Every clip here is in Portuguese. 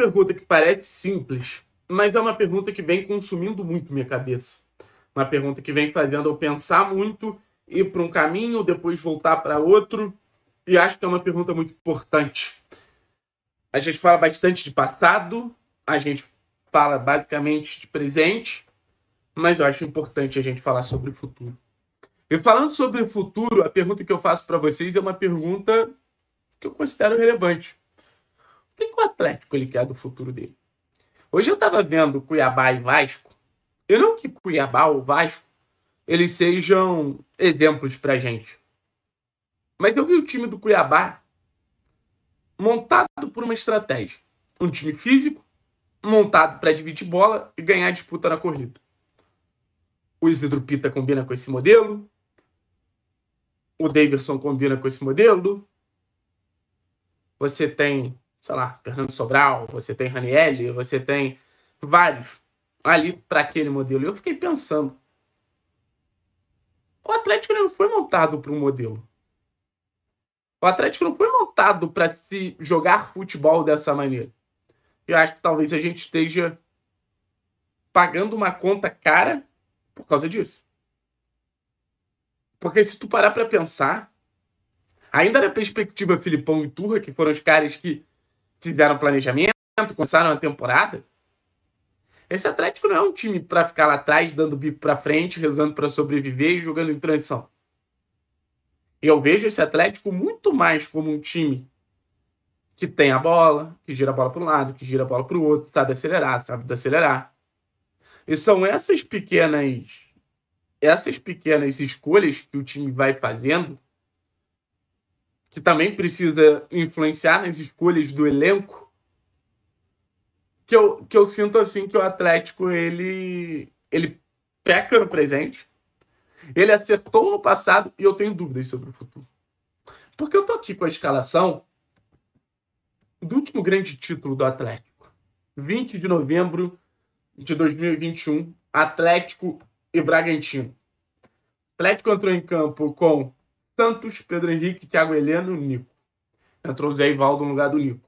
pergunta que parece simples, mas é uma pergunta que vem consumindo muito minha cabeça. Uma pergunta que vem fazendo eu pensar muito, ir para um caminho, depois voltar para outro. E acho que é uma pergunta muito importante. A gente fala bastante de passado, a gente fala basicamente de presente, mas eu acho importante a gente falar sobre o futuro. E falando sobre o futuro, a pergunta que eu faço para vocês é uma pergunta que eu considero relevante que, que o Atlético ele quer do futuro dele? Hoje eu estava vendo Cuiabá e Vasco. Eu não que Cuiabá ou Vasco eles sejam exemplos para gente. Mas eu vi o time do Cuiabá montado por uma estratégia. Um time físico, montado para dividir bola e ganhar disputa na corrida. O Isidro Pita combina com esse modelo. O Davidson combina com esse modelo. Você tem sei lá, Fernando Sobral, você tem Ranielli, você tem vários ali para aquele modelo. E eu fiquei pensando, o Atlético não foi montado para um modelo. O Atlético não foi montado para se jogar futebol dessa maneira. Eu acho que talvez a gente esteja pagando uma conta cara por causa disso. Porque se tu parar para pensar, ainda na perspectiva Filipão e Turra, que foram os caras que fizeram planejamento, começaram a temporada. Esse Atlético não é um time para ficar lá atrás, dando bico para frente, rezando para sobreviver e jogando em transição. Eu vejo esse Atlético muito mais como um time que tem a bola, que gira a bola para um lado, que gira a bola para o outro, sabe acelerar, sabe desacelerar. E são essas pequenas essas pequenas escolhas que o time vai fazendo que também precisa influenciar nas escolhas do elenco, que eu, que eu sinto assim que o Atlético ele, ele peca no presente, ele acertou no passado e eu tenho dúvidas sobre o futuro. Porque eu tô aqui com a escalação do último grande título do Atlético, 20 de novembro de 2021, Atlético e Bragantino. Atlético entrou em campo com Santos, Pedro Henrique, Thiago Heleno, Nico. Entrou o Zé Ivaldo no lugar do Nico.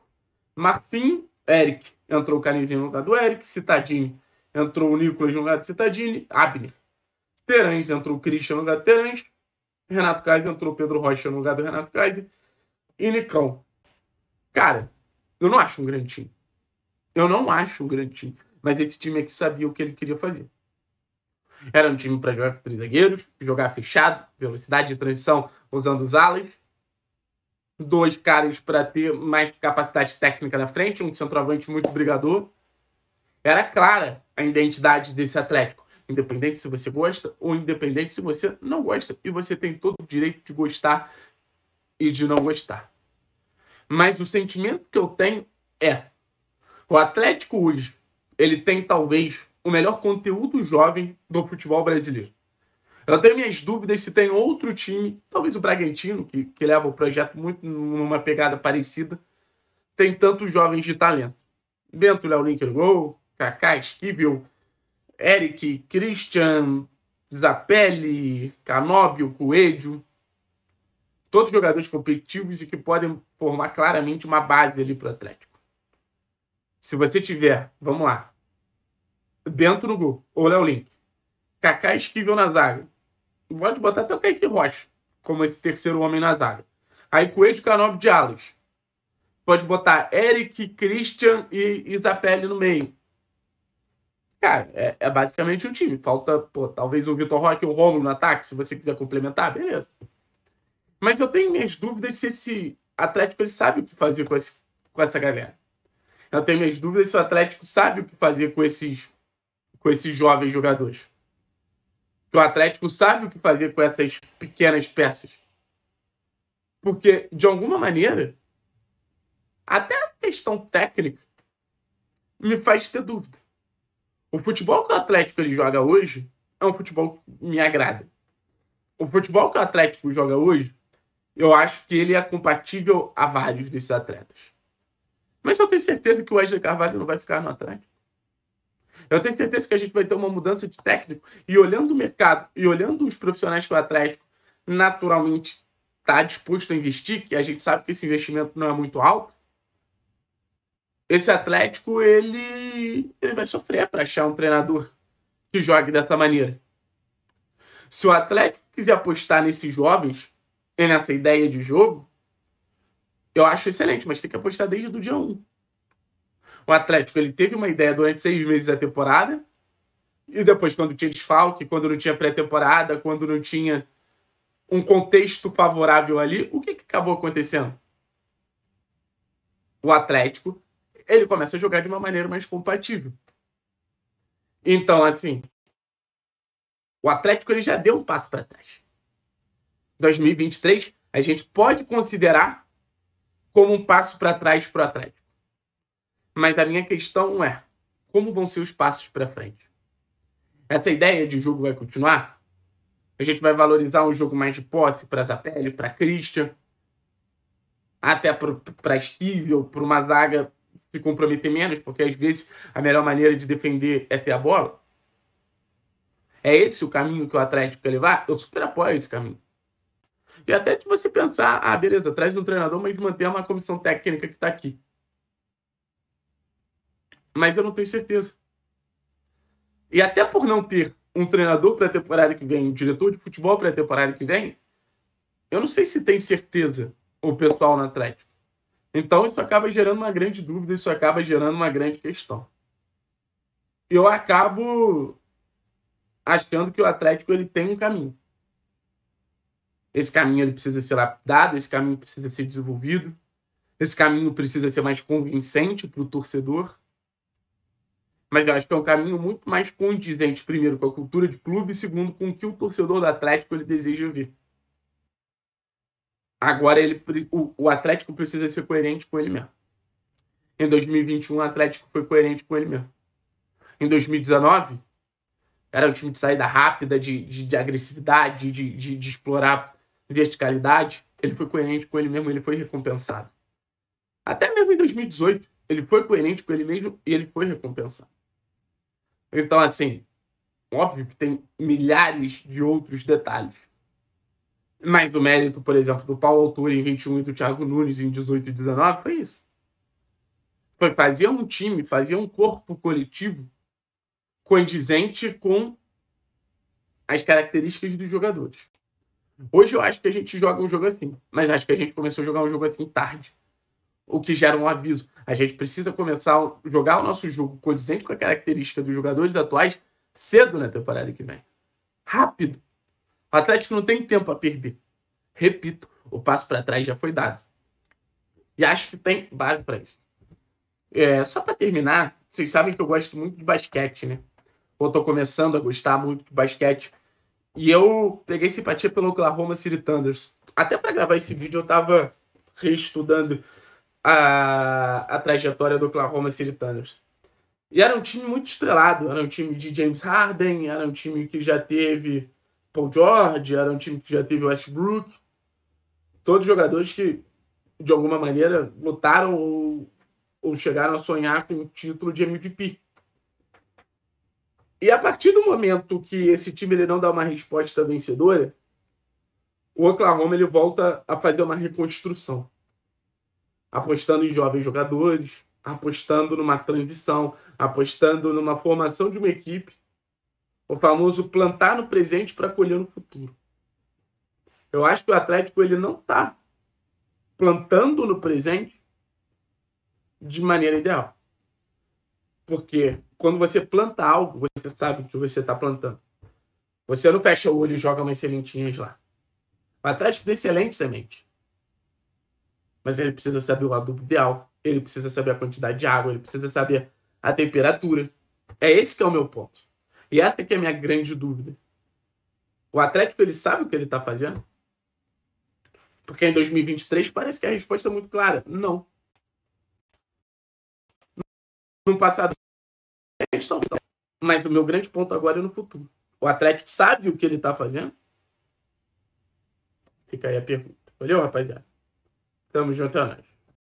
Marcinho, Eric. Entrou o Canizinho no lugar do Eric. Citadini. Entrou o Nicolas no lugar do Citadini. Abner. Terães. Entrou o Christian no lugar do Terães. Renato Kaiser. Entrou o Pedro Rocha no lugar do Renato Kaiser. E Nicão. Cara, eu não acho um grande time. Eu não acho um grande time. Mas esse time que sabia o que ele queria fazer. Era um time para jogar com três zagueiros, jogar fechado, velocidade de transição usando os alas. Dois caras para ter mais capacidade técnica na frente, um centroavante muito brigador. Era clara a identidade desse Atlético. Independente se você gosta ou independente se você não gosta. E você tem todo o direito de gostar e de não gostar. Mas o sentimento que eu tenho é: o Atlético hoje, ele tem talvez o melhor conteúdo jovem do futebol brasileiro. Eu tenho minhas dúvidas se tem outro time, talvez o Bragantino, que, que leva o projeto muito numa pegada parecida, tem tantos jovens de talento. Bento, Léo Linker, Gol, Kaká, Esquivel, Eric, Christian, Zapelli, Canóbio, Coelho. Todos jogadores competitivos e que podem formar claramente uma base ali para o Atlético. Se você tiver, vamos lá, Bento no gol, ou Léo Link. Kaká é esquivel na zaga. Pode botar até o Kaique Rocha como esse terceiro homem na zaga. Aí Coelho e Canob de Alos. Pode botar Eric, Christian e Isapelli no meio. Cara, é, é, basicamente um time. Falta, pô, talvez o Vitor Roque o Romulo no ataque, se você quiser complementar, beleza. Mas eu tenho minhas dúvidas se esse Atlético ele sabe o que fazer com, esse, com essa galera. Eu tenho minhas dúvidas se o Atlético sabe o que fazer com esses com esses jovens jogadores. Que o Atlético sabe o que fazer com essas pequenas peças. Porque, de alguma maneira, até a questão técnica me faz ter dúvida. O futebol que o Atlético ele joga hoje é um futebol que me agrada. O futebol que o Atlético joga hoje, eu acho que ele é compatível a vários desses atletas. Mas eu tenho certeza que o Wesley Carvalho não vai ficar no Atlético. Eu tenho certeza que a gente vai ter uma mudança de técnico. E olhando o mercado e olhando os profissionais que o Atlético naturalmente está disposto a investir, que a gente sabe que esse investimento não é muito alto, esse Atlético ele, ele vai sofrer para achar um treinador que jogue dessa maneira. Se o Atlético quiser apostar nesses jovens e nessa ideia de jogo, eu acho excelente, mas tem que apostar desde o dia 1 o Atlético ele teve uma ideia durante seis meses da temporada, e depois, quando tinha desfalque, quando não tinha pré-temporada, quando não tinha um contexto favorável ali, o que, que acabou acontecendo? O Atlético ele começa a jogar de uma maneira mais compatível. Então, assim, o Atlético ele já deu um passo para trás. 2023, a gente pode considerar como um passo para trás para o Atlético. Mas a minha questão é: como vão ser os passos para frente? Essa ideia de jogo vai continuar? A gente vai valorizar um jogo mais de posse para Zapelli, para Christian, até para Steve ou para uma zaga se comprometer menos, porque às vezes a melhor maneira de defender é ter a bola? É esse o caminho que o Atlético quer levar? Eu super apoio esse caminho. E até de você pensar, ah, beleza, traz um treinador, mas manter uma comissão técnica que está aqui mas eu não tenho certeza. E até por não ter um treinador para a temporada que vem, um diretor de futebol para a temporada que vem, eu não sei se tem certeza o pessoal no Atlético. Então isso acaba gerando uma grande dúvida, isso acaba gerando uma grande questão. Eu acabo achando que o Atlético ele tem um caminho. Esse caminho ele precisa ser lapidado, esse caminho precisa ser desenvolvido, esse caminho precisa ser mais convincente para o torcedor. Mas eu acho que é um caminho muito mais condizente, primeiro, com a cultura de clube, e segundo, com o que o torcedor do Atlético ele deseja ver. Agora ele, o, o Atlético precisa ser coerente com ele mesmo. Em 2021, o Atlético foi coerente com ele mesmo. Em 2019, era um time de saída rápida, de, de, de agressividade, de, de, de explorar verticalidade. Ele foi coerente com ele mesmo, ele foi recompensado. Até mesmo em 2018, ele foi coerente com ele mesmo e ele foi recompensado. Então, assim, óbvio que tem milhares de outros detalhes. Mas o mérito, por exemplo, do Paulo Altura em 21 e do Thiago Nunes em 18 e 19 foi isso. Foi fazer um time, fazer um corpo coletivo condizente com as características dos jogadores. Hoje eu acho que a gente joga um jogo assim, mas acho que a gente começou a jogar um jogo assim tarde o que gera um aviso. A gente precisa começar a jogar o nosso jogo condizente com a característica dos jogadores atuais cedo na temporada que vem. Rápido. O Atlético não tem tempo a perder. Repito, o passo para trás já foi dado. E acho que tem base para isso. É, só para terminar, vocês sabem que eu gosto muito de basquete, né? Ou tô começando a gostar muito de basquete. E eu peguei simpatia pelo Oklahoma City Thunders. Até para gravar esse vídeo eu tava reestudando a, a trajetória do Oklahoma City Thunder. E era um time muito estrelado, era um time de James Harden, era um time que já teve Paul George, era um time que já teve Westbrook. Todos jogadores que, de alguma maneira, lutaram ou, ou chegaram a sonhar com o título de MVP. E a partir do momento que esse time ele não dá uma resposta vencedora, o Oklahoma ele volta a fazer uma reconstrução apostando em jovens jogadores, apostando numa transição, apostando numa formação de uma equipe. O famoso plantar no presente para colher no futuro. Eu acho que o Atlético ele não está plantando no presente de maneira ideal. Porque quando você planta algo, você sabe que você está plantando. Você não fecha o olho e joga uma sementinhas lá. O Atlético tem excelente semente. Mas ele precisa saber o lado ideal, ele precisa saber a quantidade de água, ele precisa saber a temperatura. É esse que é o meu ponto. E essa que é a minha grande dúvida. O Atlético ele sabe o que ele está fazendo? Porque em 2023 parece que a resposta é muito clara. Não. No passado, tá mas o meu grande ponto agora é no futuro. O Atlético sabe o que ele está fazendo? Fica aí a pergunta. Valeu, rapaziada. Tamo junto, é nóis.